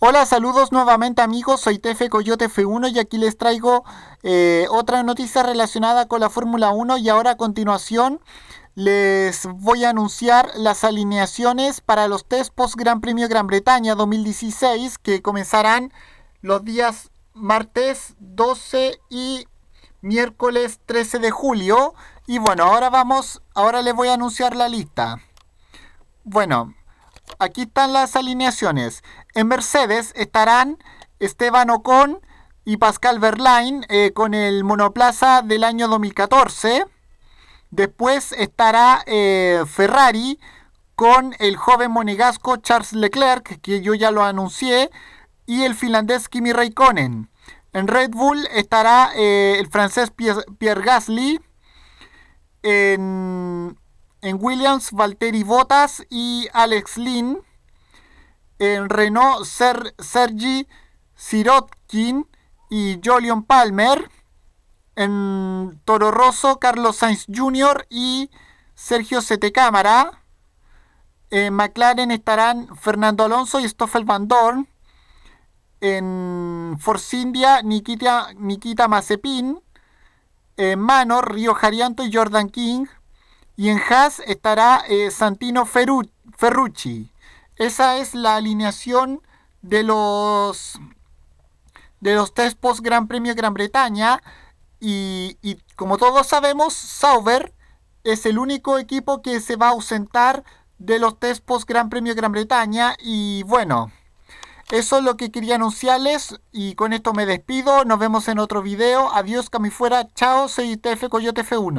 Hola, saludos nuevamente amigos, soy tf Coyote F1 y aquí les traigo eh, otra noticia relacionada con la Fórmula 1 y ahora a continuación les voy a anunciar las alineaciones para los test post Gran Premio Gran Bretaña 2016 que comenzarán los días martes 12 y miércoles 13 de julio y bueno, ahora vamos, ahora les voy a anunciar la lista. Bueno, aquí están las alineaciones. En Mercedes estarán Esteban Ocon y Pascal Verlaine eh, con el monoplaza del año 2014. Después estará eh, Ferrari con el joven monegasco Charles Leclerc, que yo ya lo anuncié, y el finlandés Kimi Raikkonen. En Red Bull estará eh, el francés Pierre, Gasly. En en Williams, Valtteri Bottas y Alex Lynn. En Renault, Ser Sergi Sirotkin y Jolion Palmer. En Toro Rosso, Carlos Sainz Jr. y Sergio Sete Cámara. En McLaren estarán Fernando Alonso y Stoffel Van Dorn. En Force India, Nikita, Nikita Mazepin. En Manor, Río Jarianto y Jordan King. Y en Haas estará eh, Santino Ferrucci. Esa es la alineación de los, de los test post Gran Premio Gran Bretaña. Y, como todos sabemos, Sauber es el único equipo que se va a ausentar de los test post Gran Premio Gran Bretaña. Y bueno, eso es lo que quería anunciarles. Y con esto me despido. Nos vemos en otro video. Adiós, camifuera. Chao, soy Coyote F1.